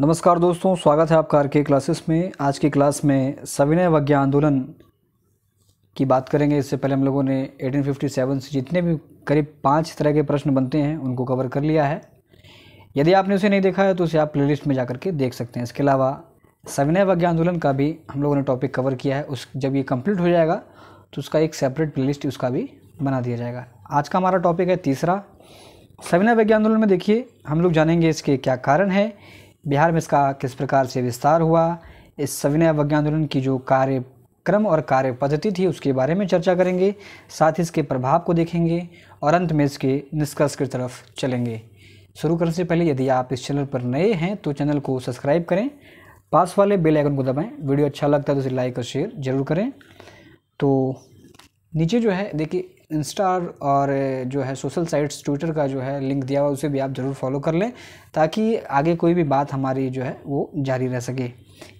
नमस्कार दोस्तों स्वागत है आपका आरके के क्लासेस में आज की क्लास में सविनय वज्ञा आंदोलन की बात करेंगे इससे पहले हम लोगों ने 1857 से जितने भी करीब पाँच तरह के प्रश्न बनते हैं उनको कवर कर लिया है यदि आपने उसे नहीं देखा है तो उसे आप प्लेलिस्ट में जा के देख सकते हैं इसके अलावा सविनय वज्ञा आंदोलन का भी हम लोगों ने टॉपिक कवर किया है उस जब ये कम्प्लीट हो जाएगा तो उसका एक सेपरेट प्ले उसका भी बना दिया जाएगा आज का हमारा टॉपिक है तीसरा सविनय वज्ञा आंदोलन में देखिए हम लोग जानेंगे इसके क्या कारण है बिहार में इसका किस प्रकार से विस्तार हुआ इस सविनय अवज्ञा आंदोलन की जो कार्य क्रम और कार्य पद्धति थी उसके बारे में चर्चा करेंगे साथ ही इसके प्रभाव को देखेंगे और अंत में इसके निष्कर्ष की तरफ चलेंगे शुरू करने से पहले यदि आप इस चैनल पर नए हैं तो चैनल को सब्सक्राइब करें पास वाले बेल आइकन को दबाएं वीडियो अच्छा लगता है तो उसे लाइक और शेयर जरूर करें तो नीचे जो है देखिए इंस्टा और जो है सोशल साइट्स ट्विटर का जो है लिंक दिया हुआ उसे भी आप ज़रूर फॉलो कर लें ताकि आगे कोई भी बात हमारी जो है वो जारी रह सके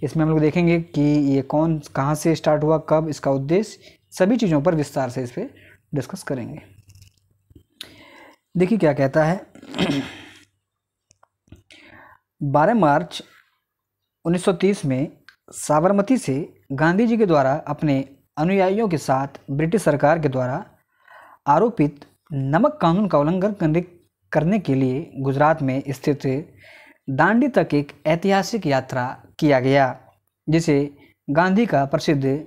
इसमें हम लोग देखेंगे कि ये कौन कहाँ से स्टार्ट हुआ कब इसका उद्देश्य सभी चीज़ों पर विस्तार से इस पर डिस्कस करेंगे देखिए क्या कहता है बारह मार्च 1930 में साबरमती से गांधी जी के द्वारा अपने अनुयायियों के साथ ब्रिटिश सरकार के द्वारा आरोपित नमक कानून का उल्लंघन करने के लिए गुजरात में स्थित दांडी तक एक ऐतिहासिक यात्रा किया गया जिसे गांधी का प्रसिद्ध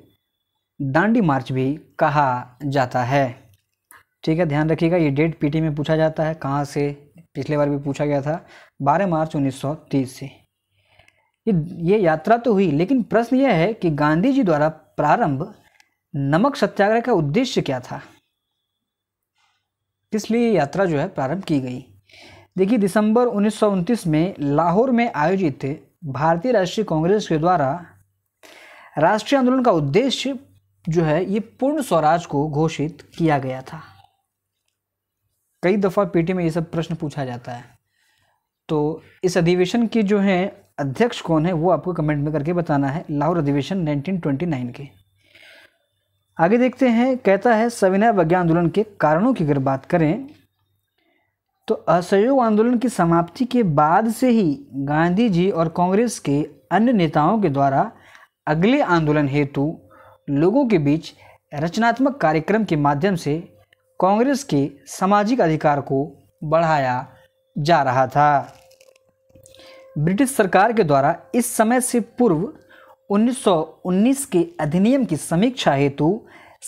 दांडी मार्च भी कहा जाता है ठीक है ध्यान रखिएगा ये डेट पीटी में पूछा जाता है कहाँ से पिछले बार भी पूछा गया था 12 मार्च 1930 से ये ये यात्रा तो हुई लेकिन प्रश्न यह है कि गांधी जी द्वारा प्रारंभ नमक सत्याग्रह का उद्देश्य क्या था किस लिए यात्रा जो है प्रारंभ की गई देखिए दिसंबर उन्नीस में लाहौर में आयोजित भारतीय राष्ट्रीय कांग्रेस के द्वारा राष्ट्रीय आंदोलन का उद्देश्य जो है ये पूर्ण स्वराज को घोषित किया गया था कई दफ़ा पीटी में ये सब प्रश्न पूछा जाता है तो इस अधिवेशन के जो हैं अध्यक्ष कौन है वो आपको कमेंट में करके बताना है लाहौर अधिवेशन 1929 के आगे देखते हैं कहता है सविनय अवज्ञा आंदोलन के कारणों की अगर बात करें तो असहयोग आंदोलन की समाप्ति के बाद से ही गांधी जी और कांग्रेस के अन्य नेताओं के द्वारा अगले आंदोलन हेतु लोगों के बीच रचनात्मक कार्यक्रम के माध्यम से कांग्रेस के सामाजिक अधिकार को बढ़ाया जा रहा था ब्रिटिश सरकार के द्वारा इस समय से पूर्व 1919 के अधिनियम की समीक्षा हेतु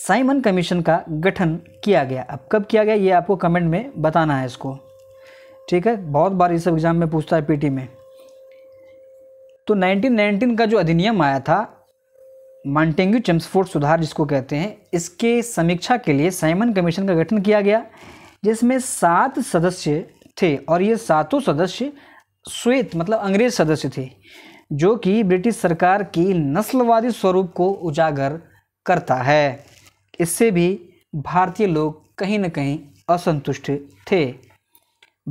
साइमन कमीशन का गठन किया गया अब कब किया गया ये आपको कमेंट में बताना है इसको ठीक है बहुत बार ये सब एग्ज़ाम में पूछता है पीटी में तो 1919 का जो अधिनियम आया था मॉन्टेंग्यू चम्सफोर्ड सुधार जिसको कहते हैं इसके समीक्षा के लिए साइमन कमीशन का गठन किया गया जिसमें सात सदस्य थे और ये सातों सदस्य श्वेत मतलब अंग्रेज सदस्य थे जो कि ब्रिटिश सरकार की नस्लवादी स्वरूप को उजागर करता है इससे भी भारतीय लोग कहीं ना कहीं असंतुष्ट थे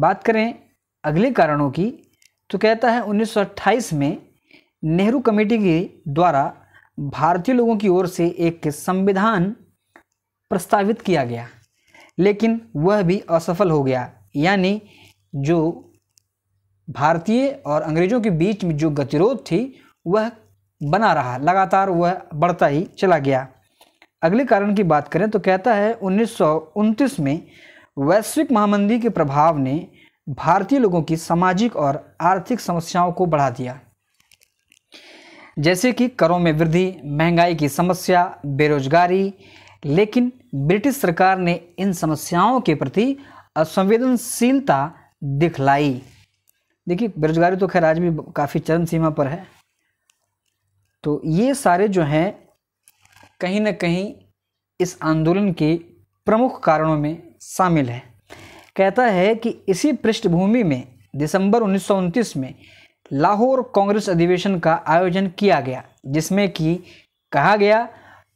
बात करें अगले कारणों की तो कहता है 1928 में नेहरू कमेटी के द्वारा भारतीय लोगों की ओर से एक संविधान प्रस्तावित किया गया लेकिन वह भी असफल हो गया यानी जो भारतीय और अंग्रेज़ों के बीच में जो गतिरोध थी वह बना रहा लगातार वह बढ़ता ही चला गया अगले कारण की बात करें तो कहता है उन्नीस में वैश्विक महामंदी के प्रभाव ने भारतीय लोगों की सामाजिक और आर्थिक समस्याओं को बढ़ा दिया जैसे कि करों में वृद्धि महंगाई की समस्या बेरोजगारी लेकिन ब्रिटिश सरकार ने इन समस्याओं के प्रति असंवेदनशीलता दिखलाई देखिए बेरोजगारी तो खैर आज भी काफ़ी चरम सीमा पर है तो ये सारे जो हैं कहीं ना कहीं इस आंदोलन के प्रमुख कारणों में शामिल है कहता है कि इसी पृष्ठभूमि में दिसंबर उन्नीस में लाहौर कांग्रेस अधिवेशन का आयोजन किया गया जिसमें कि कहा गया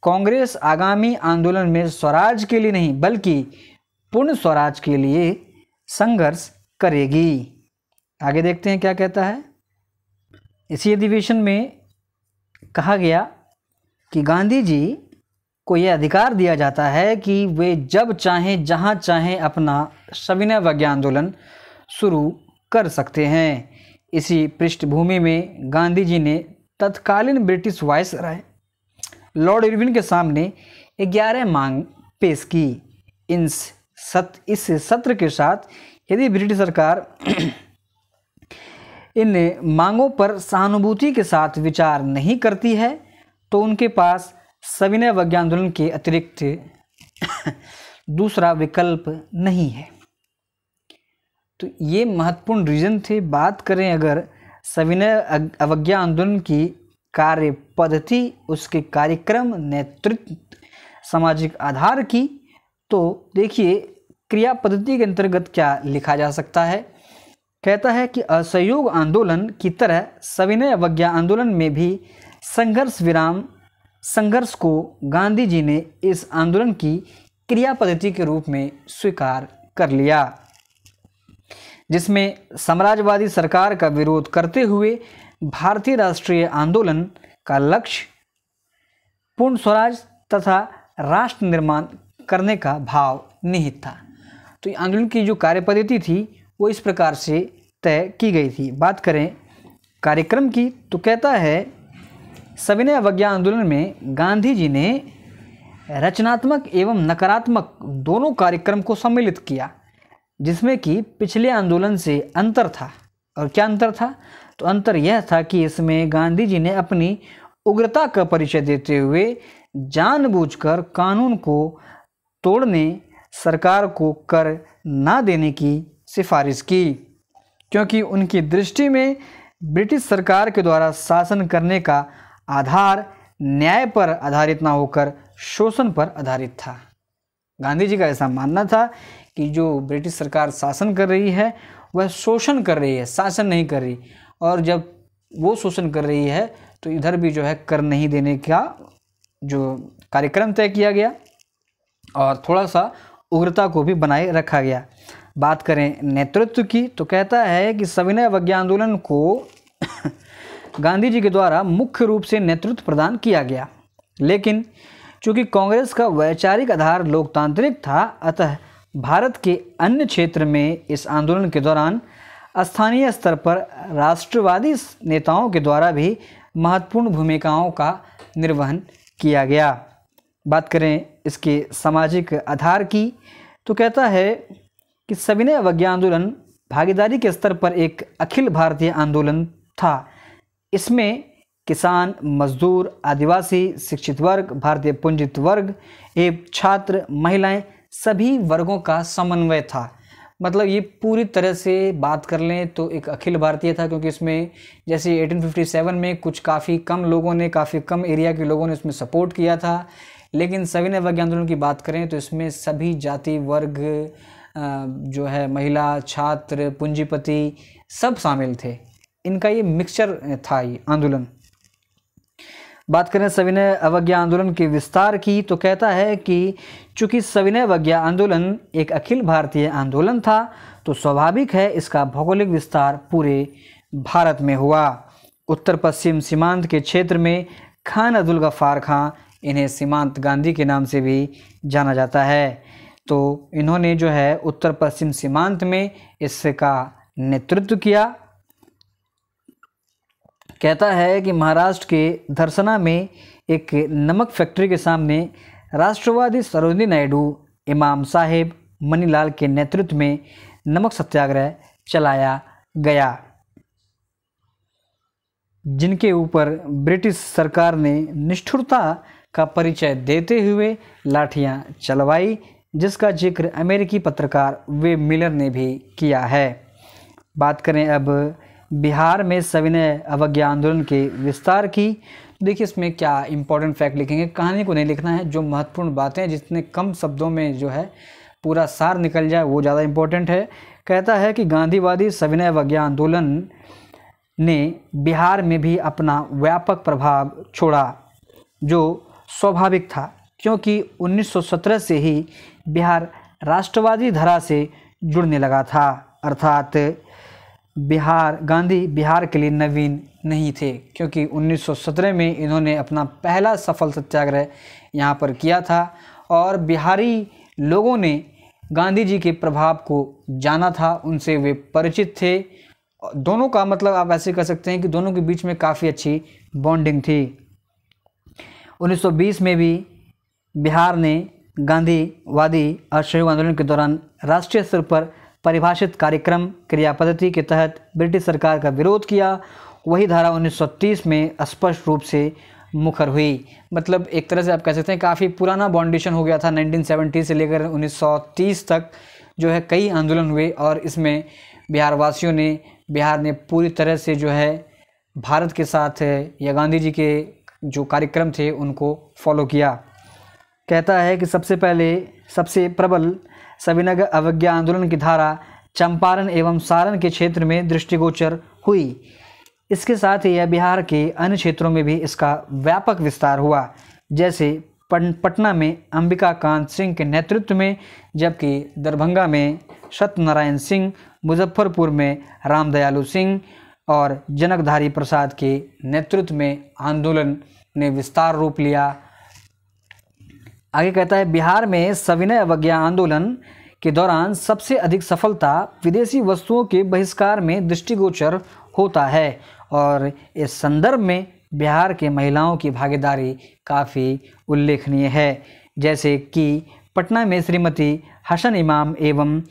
कांग्रेस आगामी आंदोलन में स्वराज के लिए नहीं बल्कि पूर्ण स्वराज के लिए संघर्ष करेगी आगे देखते हैं क्या कहता है इसी अधिवेशन में कहा गया कि गांधी जी को यह अधिकार दिया जाता है कि वे जब चाहें जहां चाहें अपना सविनय वज्ञ आंदोलन शुरू कर सकते हैं इसी पृष्ठभूमि में गांधी जी ने तत्कालीन British viceroy lord Irwin के सामने ग्यारह मांग पेश की इन सत्र इस सत्र के साथ यदि ब्रिटिश सरकार इन मांगों पर सहानुभूति के साथ विचार नहीं करती है तो उनके पास सविनय वज्ञ आंदोलन के अतिरिक्त दूसरा विकल्प नहीं है तो ये महत्वपूर्ण रीजन थे बात करें अगर सविनय अवज्ञा आंदोलन की कार्य पद्धति उसके कार्यक्रम नेतृत्व सामाजिक आधार की तो देखिए क्रिया पद्धति के अंतर्गत क्या लिखा जा सकता है कहता है कि असहयोग आंदोलन की तरह सविनय अवज्ञा आंदोलन में भी संघर्ष विराम संघर्ष को गांधी जी ने इस आंदोलन की क्रिया पद्धति के रूप में स्वीकार कर लिया जिसमें साम्राज्यवादी सरकार का विरोध करते हुए भारतीय राष्ट्रीय आंदोलन का लक्ष्य पूर्ण स्वराज तथा राष्ट्र निर्माण करने का भाव निहित था तो आंदोलन की जो कार्य पद्धति थी वो इस प्रकार से तय की गई थी बात करें कार्यक्रम की तो कहता है सविनय अवज्ञा आंदोलन में गांधी जी ने रचनात्मक एवं नकारात्मक दोनों कार्यक्रम को सम्मिलित किया जिसमें कि पिछले आंदोलन से अंतर था और क्या अंतर था तो अंतर यह था कि इसमें गांधी जी ने अपनी उग्रता का परिचय देते हुए जानबूझकर कानून को तोड़ने सरकार को कर ना देने की सिफारिश की क्योंकि उनकी दृष्टि में ब्रिटिश सरकार के द्वारा शासन करने का आधार न्याय पर आधारित ना होकर शोषण पर आधारित था गांधी जी का ऐसा मानना था कि जो ब्रिटिश सरकार शासन कर रही है वह शोषण कर रही है शासन नहीं कर रही और जब वो शोषण कर रही है तो इधर भी जो है कर नहीं देने का जो कार्यक्रम तय किया गया और थोड़ा सा उग्रता को भी बनाए रखा गया बात करें नेतृत्व की तो कहता है कि सविनय अवज्ञा आंदोलन को गांधी जी के द्वारा मुख्य रूप से नेतृत्व प्रदान किया गया लेकिन चूंकि कांग्रेस का वैचारिक आधार लोकतांत्रिक था अतः भारत के अन्य क्षेत्र में इस आंदोलन के दौरान स्थानीय स्तर पर राष्ट्रवादी नेताओं के द्वारा भी महत्वपूर्ण भूमिकाओं का निर्वहन किया गया बात करें इसके सामाजिक आधार की तो कहता है कि सविनय अवज्ञा आंदोलन भागीदारी के स्तर पर एक अखिल भारतीय आंदोलन था इसमें किसान मजदूर आदिवासी शिक्षित वर्ग भारतीय पूंजित वर्ग एवं छात्र महिलाएं सभी वर्गों का समन्वय था मतलब ये पूरी तरह से बात कर लें तो एक अखिल भारतीय था क्योंकि इसमें जैसे 1857 में कुछ काफ़ी कम लोगों ने काफ़ी कम एरिया के लोगों ने इसमें सपोर्ट किया था लेकिन सविनय वज्ञ आंदोलन की बात करें तो इसमें सभी जाति वर्ग जो है महिला छात्र पूंजीपति सब शामिल थे इनका ये मिक्सचर था ये आंदोलन बात करें सविनय अवज्ञा आंदोलन के विस्तार की तो कहता है कि चूंकि सविनय अवज्ञा आंदोलन एक अखिल भारतीय आंदोलन था तो स्वाभाविक है इसका भौगोलिक विस्तार पूरे भारत में हुआ उत्तर पश्चिम सीमांत के क्षेत्र में खान अब्दुल गफ्फार खां इन्हें सीमांत गांधी के नाम से भी जाना जाता है तो इन्होंने जो है उत्तर पश्चिम सीमांत में इसका नेतृत्व किया कहता है कि महाराष्ट्र के धरसना में एक नमक फैक्ट्री के सामने राष्ट्रवादी सरोजनी नायडू इमाम साहेब मनीलाल के नेतृत्व में नमक सत्याग्रह चलाया गया जिनके ऊपर ब्रिटिश सरकार ने निष्ठुरता का परिचय देते हुए लाठियां चलवाई जिसका जिक्र अमेरिकी पत्रकार वे मिलर ने भी किया है बात करें अब बिहार में सविनय अवज्ञा आंदोलन के विस्तार की देखिए इसमें क्या इंपॉर्टेंट फैक्ट लिखेंगे कहानी को नहीं लिखना है जो महत्वपूर्ण बातें जितने कम शब्दों में जो है पूरा सार निकल जाए वो ज़्यादा इम्पोर्टेंट है कहता है कि गांधीवादी सविनय अवज्ञा आंदोलन ने बिहार में भी अपना व्यापक प्रभाव छोड़ा जो स्वाभाविक था क्योंकि 1917 से ही बिहार राष्ट्रवादी धारा से जुड़ने लगा था अर्थात बिहार गांधी बिहार के लिए नवीन नहीं थे क्योंकि 1917 में इन्होंने अपना पहला सफल सत्याग्रह यहाँ पर किया था और बिहारी लोगों ने गांधी जी के प्रभाव को जाना था उनसे वे परिचित थे दोनों का मतलब आप ऐसे कह सकते हैं कि दोनों के बीच में काफ़ी अच्छी बॉन्डिंग थी 1920 में भी बिहार ने गांधीवादी असहयोग आंदोलन के दौरान राष्ट्रीय स्तर पर परिभाषित कार्यक्रम क्रिया पद्धति के तहत ब्रिटिश सरकार का विरोध किया वही धारा 1930 में स्पष्ट रूप से मुखर हुई मतलब एक तरह से आप कह सकते हैं काफ़ी पुराना बाउंडेशन हो गया था 1970 से लेकर 1930 तक जो है कई आंदोलन हुए और इसमें बिहार वासियों ने बिहार ने पूरी तरह से जो है भारत के साथ या गांधी जी के जो कार्यक्रम थे उनको फॉलो किया कहता है कि सबसे पहले सबसे प्रबल सविनग अवज्ञा आंदोलन की धारा चंपारण एवं सारण के क्षेत्र में दृष्टिगोचर हुई इसके साथ ही यह बिहार के अन्य क्षेत्रों में भी इसका व्यापक विस्तार हुआ जैसे पटना में अंबिका कांत सिंह के नेतृत्व में जबकि दरभंगा में सत्यनारायण सिंह मुजफ्फरपुर में रामदयालु सिंह और जनकधारी प्रसाद के नेतृत्व में आंदोलन ने विस्तार रूप लिया आगे कहता है बिहार में सविनय अवज्ञा आंदोलन के दौरान सबसे अधिक सफलता विदेशी वस्तुओं के बहिष्कार में दृष्टिगोचर होता है और इस संदर्भ में बिहार के महिलाओं की भागीदारी काफ़ी उल्लेखनीय है जैसे कि पटना में श्रीमती हसन इमाम एवं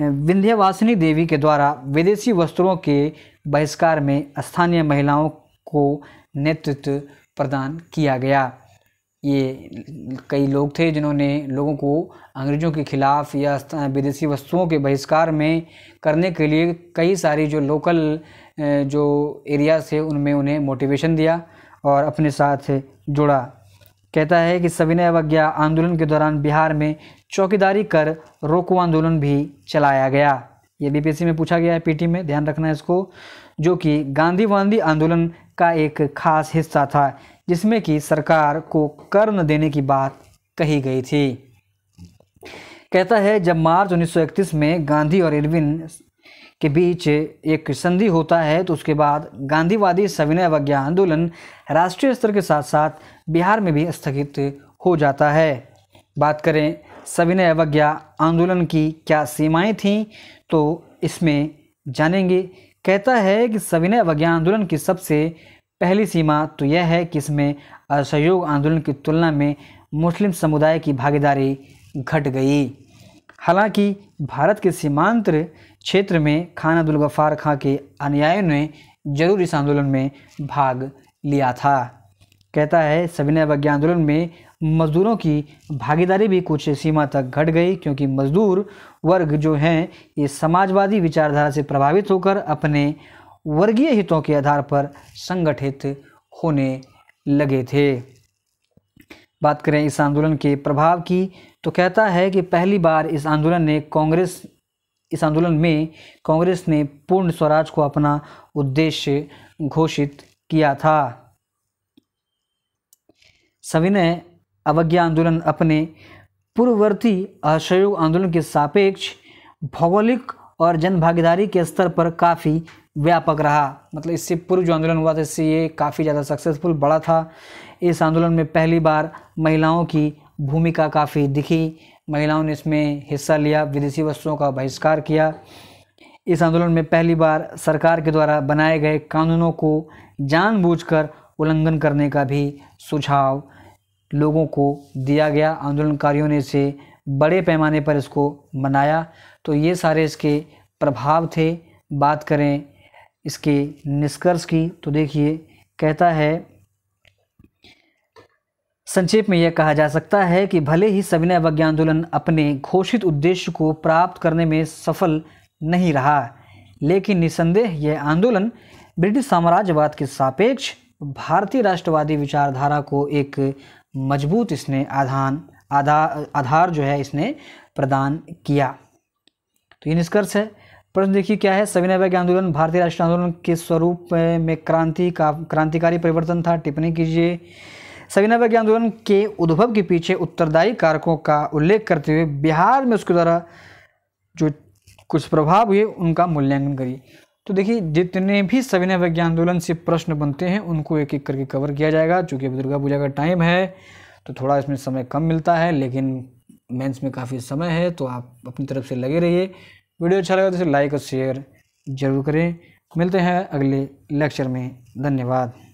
विंध्यवासिनी देवी के द्वारा विदेशी वस्त्रों के बहिष्कार में स्थानीय महिलाओं को नेतृत्व प्रदान किया गया ये कई लोग थे जिन्होंने लोगों को अंग्रेज़ों के ख़िलाफ़ या विदेशी वस्तुओं के बहिष्कार में करने के लिए कई सारी जो लोकल जो एरियाज़ थे उनमें उन्हें मोटिवेशन दिया और अपने साथ जुड़ा कहता है कि सविनय अवज्ञा आंदोलन के दौरान बिहार में चौकीदारी कर रोको आंदोलन भी चलाया गया ये बीपीएससी में पूछा गया है पीटी में ध्यान रखना है इसको जो कि गांधी वांधी आंदोलन का एक खास हिस्सा था जिसमें कि सरकार को कर न देने की बात कही गई थी कहता है जब मार्च 1931 में गांधी और इरविन के बीच एक संधि होता है तो उसके बाद गांधीवादी सविनय अवज्ञा आंदोलन राष्ट्रीय स्तर के साथ साथ बिहार में भी स्थगित हो जाता है बात करें सविनय अवज्ञा आंदोलन की क्या सीमाएं थीं तो इसमें जानेंगे कहता है कि सविनय अवज्ञा आंदोलन की सबसे पहली सीमा तो यह है कि इसमें असहयोग आंदोलन की तुलना में मुस्लिम समुदाय की भागीदारी घट गई हालांकि भारत के सीमांत क्षेत्र में खान अब्दुल गफ्फार खां के अनुयायियों ने जरूर इस आंदोलन में भाग लिया था कहता है सविनय अवज्ञा आंदोलन में मजदूरों की भागीदारी भी कुछ सीमा तक घट गई क्योंकि मजदूर वर्ग जो हैं ये समाजवादी विचारधारा से प्रभावित होकर अपने वर्गीय हितों के आधार पर संगठित होने लगे थे बात करें इस आंदोलन के प्रभाव की तो कहता है कि पहली बार इस आंदोलन ने कांग्रेस इस आंदोलन में कांग्रेस ने पूर्ण स्वराज को अपना उद्देश्य घोषित किया था सविनय अवज्ञा आंदोलन अपने पूर्ववर्ती असहयोग आंदोलन के सापेक्ष भौगोलिक और जन भागीदारी के स्तर पर काफ़ी व्यापक रहा मतलब इससे पूर्व जो आंदोलन हुआ था इससे ये काफ़ी ज़्यादा सक्सेसफुल बड़ा था इस आंदोलन में पहली बार महिलाओं की भूमिका काफ़ी दिखी महिलाओं ने इसमें हिस्सा लिया विदेशी वस्तुओं का बहिष्कार किया इस आंदोलन में पहली बार सरकार के द्वारा बनाए गए कानूनों को जानबूझकर उल्लंघन करने का भी सुझाव लोगों को दिया गया आंदोलनकारियों ने इसे बड़े पैमाने पर इसको मनाया तो ये सारे इसके प्रभाव थे बात करें इसके निष्कर्ष की तो देखिए कहता है संक्षेप में यह कहा जा सकता है कि भले ही सविनय अवज्ञा आंदोलन अपने घोषित उद्देश्य को प्राप्त करने में सफल नहीं रहा लेकिन निसंदेह यह आंदोलन ब्रिटिश साम्राज्यवाद के सापेक्ष भारतीय राष्ट्रवादी विचारधारा को एक मजबूत इसने आधान आधार आधार जो है इसने प्रदान किया तो ये निष्कर्ष है प्रश्न देखिए क्या है सविनय आंदोलन भारतीय राष्ट्रीय आंदोलन के स्वरूप में क्रांति का क्रांतिकारी परिवर्तन था टिप्पणी कीजिए सविनय आंदोलन के उद्भव के पीछे उत्तरदायी कारकों का उल्लेख करते हुए बिहार में उसके द्वारा जो कुछ प्रभाव हुए उनका मूल्यांकन करिए तो देखिए जितने भी सविनय वैज्ञान आंदोलन से प्रश्न बनते हैं उनको एक एक करके कवर किया जाएगा चूँकि दुर्गा पूजा का टाइम है तो थोड़ा इसमें समय कम मिलता है लेकिन मेंस में काफ़ी समय है तो आप अपनी तरफ से लगे रहिए वीडियो अच्छा लगा तो इसे लाइक और शेयर जरूर करें मिलते हैं अगले लेक्चर में धन्यवाद